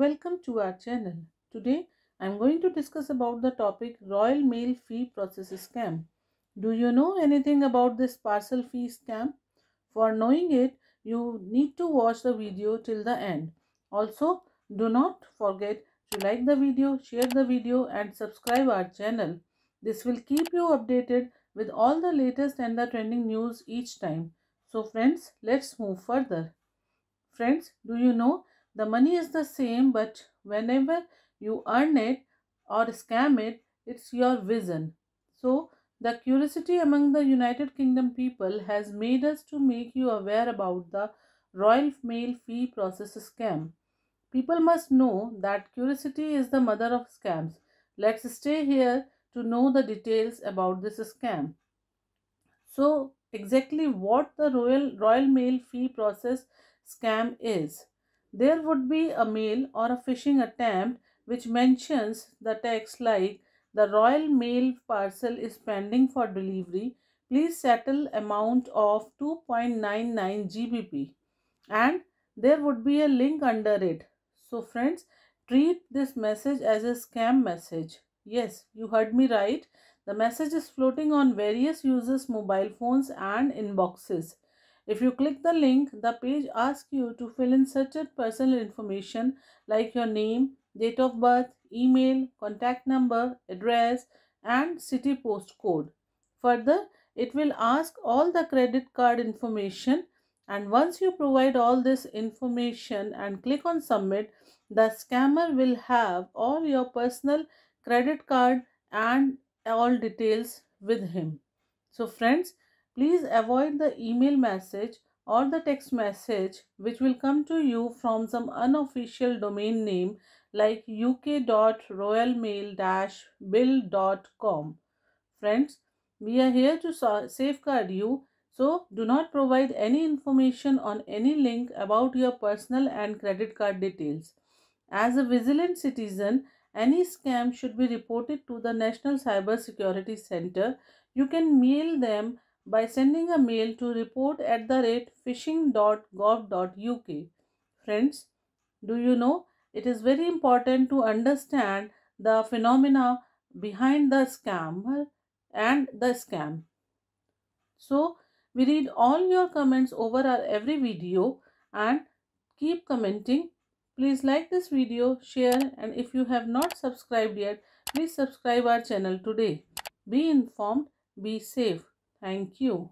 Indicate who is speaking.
Speaker 1: Welcome to our channel. Today I am going to discuss about the topic Royal Mail Fee Process Scam. Do you know anything about this parcel fee scam? For knowing it, you need to watch the video till the end. Also, do not forget to like the video, share the video and subscribe our channel. This will keep you updated with all the latest and the trending news each time. So friends, let's move further. Friends, do you know the money is the same, but whenever you earn it or scam it, it's your vision. So, the curiosity among the United Kingdom people has made us to make you aware about the Royal Mail Fee Process scam. People must know that curiosity is the mother of scams. Let's stay here to know the details about this scam. So, exactly what the Royal, Royal Mail Fee Process scam is. There would be a mail or a phishing attempt which mentions the text like the Royal Mail parcel is pending for delivery. Please settle amount of 2.99 GBP and there would be a link under it. So friends, treat this message as a scam message. Yes, you heard me right. The message is floating on various users' mobile phones and inboxes. If you click the link, the page asks you to fill in certain personal information like your name, date of birth, email, contact number, address and city postcode. Further, it will ask all the credit card information and once you provide all this information and click on submit, the scammer will have all your personal credit card and all details with him. So friends, Please avoid the email message or the text message which will come to you from some unofficial domain name like uk.royalmail-bill.com. Friends, we are here to safeguard you so do not provide any information on any link about your personal and credit card details. As a vigilant citizen, any scam should be reported to the National Cyber Security Center. You can mail them by sending a mail to report at the rate phishing.gov.uk. Friends, do you know it is very important to understand the phenomena behind the scammer and the scam. So, we read all your comments over our every video and keep commenting. Please like this video, share and if you have not subscribed yet, please subscribe our channel today. Be informed, be safe. Thank you.